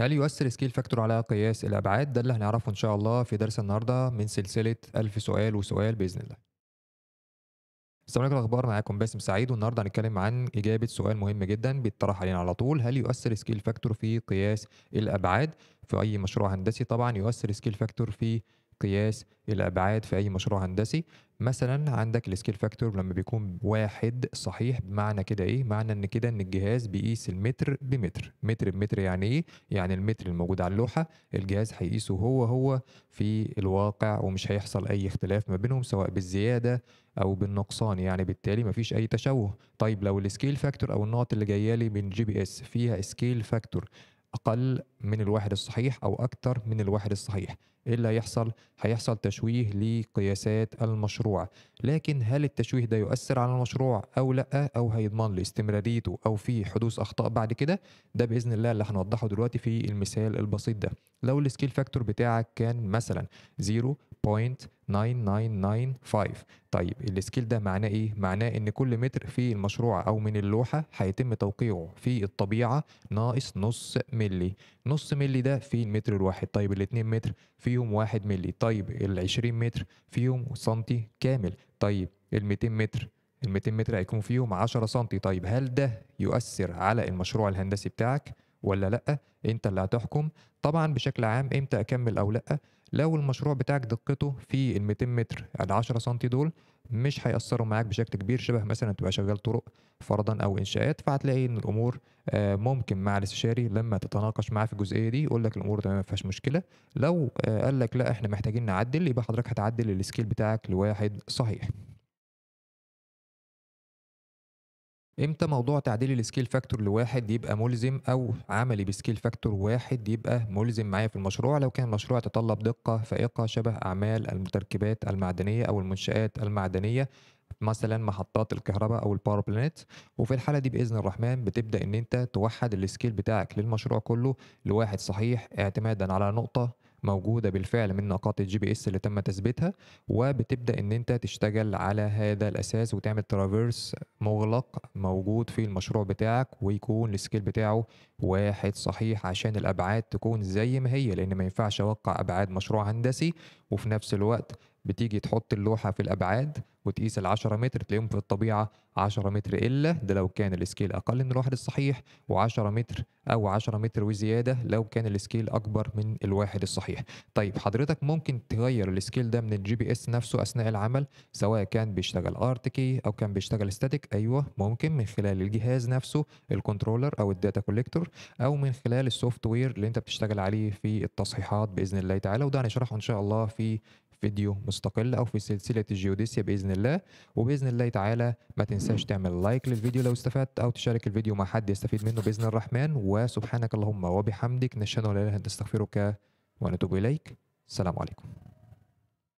هل يؤثر سكيل فاكتور على قياس الأبعاد؟ ده اللي هنعرفه إن شاء الله في درس النهاردة من سلسلة ألف سؤال وسؤال بإذن الله. السلام عليكم الأخبار معاكم باسم سعيد والنهاردة هنتكلم عن إجابة سؤال مهم جدا بيطرح علينا على طول هل يؤثر سكيل فاكتور في قياس الأبعاد؟ في أي مشروع هندسي طبعا يؤثر سكيل فاكتور في قياس الابعاد في اي مشروع هندسي مثلا عندك السكيل فاكتور لما بيكون واحد صحيح بمعنى كده ايه معنى ان كده ان الجهاز بيقيس المتر بمتر متر بمتر يعني ايه يعني المتر الموجود على اللوحه الجهاز هيقيسه هو هو في الواقع ومش هيحصل اي اختلاف ما بينهم سواء بالزياده او بالنقصان يعني بالتالي مفيش اي تشوه طيب لو السكيل فاكتور او النقط اللي جايه لي من جي بي اس فيها سكيل فاكتور اقل من الواحد الصحيح او اكثر من الواحد الصحيح ايه اللي هيحصل هيحصل تشويه لقياسات المشروع لكن هل التشويه ده يؤثر على المشروع او لا او هيضمن لي استمراريته او في حدوث اخطاء بعد كده ده باذن الله اللي هنوضحه دلوقتي في المثال البسيط ده لو السكيل فاكتور بتاعك كان مثلا 0 0.9995 طيب السكيل ده معناه ايه؟ معناه ان كل متر في المشروع او من اللوحه هيتم توقيعه في الطبيعه ناقص نص ملي نص ملي ده في المتر الواحد طيب ال 2 متر فيهم 1 ملي طيب ال 20 متر فيهم سنتي كامل طيب ال 200 متر ال 200 متر هيكون فيهم 10 سنتي طيب هل ده يؤثر على المشروع الهندسي بتاعك ولا لا انت اللي هتحكم طبعا بشكل عام امتى اكمل او لا لو المشروع بتاعك دقته في ال 200 متر ال 10 سم دول مش هيأثروا معاك بشكل كبير شبه مثلا تبقى شغال طرق فرضا او انشاءات فهتلاقي ان الامور آه، ممكن مع الاستشاري لما تتناقش معاه في الجزئيه دي يقول لك الامور تمام ما فيهاش مشكله لو آه، قال لك لا احنا محتاجين نعدل يبقى حضرتك هتعدل السكيل بتاعك لواحد صحيح امتى موضوع تعديل السكيل فاكتور لواحد يبقى ملزم او عملي بسكيل فاكتور واحد يبقى ملزم معايا في المشروع لو كان المشروع يتطلب دقه فائقه شبه اعمال المتركبات المعدنيه او المنشات المعدنيه مثلا محطات الكهرباء او الباور بلانت وفي الحاله دي باذن الرحمن بتبدا ان انت توحد السكيل بتاعك للمشروع كله لواحد صحيح اعتمادا على نقطه موجوده بالفعل من نقاط الجي بي اس اللي تم تثبيتها وبتبدا ان انت تشتغل على هذا الاساس وتعمل ترافيرس مغلق موجود في المشروع بتاعك ويكون السكيل بتاعه واحد صحيح عشان الابعاد تكون زي ما هي لان ما ينفعش اوقع ابعاد مشروع هندسي وفي نفس الوقت بتيجي تحط اللوحه في الابعاد وتقيس ال 10 متر تلاقيهم في الطبيعه 10 متر الا ده لو كان السكيل اقل من الواحد الصحيح و10 متر او 10 متر وزياده لو كان السكيل اكبر من الواحد الصحيح طيب حضرتك ممكن تغير السكيل ده من الجي بي اس نفسه اثناء العمل سواء كان بيشتغل تي كي او كان بيشتغل ستاتيك ايوه ممكن من خلال الجهاز نفسه الكنترولر او الداتا كوليكتور او من خلال السوفت وير اللي انت بتشتغل عليه في التصحيحات باذن الله تعالى وده هنشرحه ان شاء الله في فيديو مستقل او في سلسله الجيوديسيا باذن الله وباذن الله تعالى ما تنساش تعمل لايك للفيديو لو استفدت او تشارك الفيديو مع حد يستفيد منه باذن الرحمن وسبحانك اللهم وبحمدك نشهد ان لا اله الا انت نستغفرك ونتوب اليك السلام عليكم